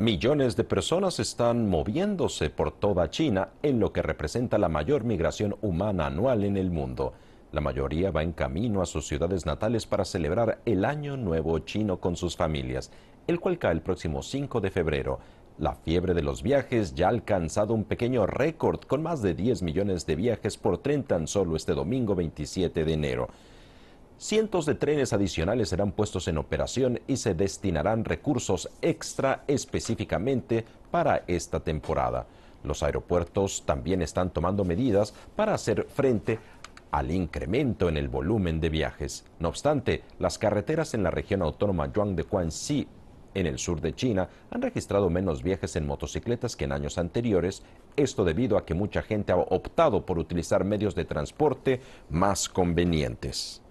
Millones de personas están moviéndose por toda China en lo que representa la mayor migración humana anual en el mundo. La mayoría va en camino a sus ciudades natales para celebrar el Año Nuevo Chino con sus familias, el cual cae el próximo 5 de febrero. La fiebre de los viajes ya ha alcanzado un pequeño récord con más de 10 millones de viajes por tren tan solo este domingo 27 de enero. Cientos de trenes adicionales serán puestos en operación y se destinarán recursos extra específicamente para esta temporada. Los aeropuertos también están tomando medidas para hacer frente al incremento en el volumen de viajes. No obstante, las carreteras en la región autónoma Yuan de Guangxi, en el sur de China, han registrado menos viajes en motocicletas que en años anteriores, esto debido a que mucha gente ha optado por utilizar medios de transporte más convenientes.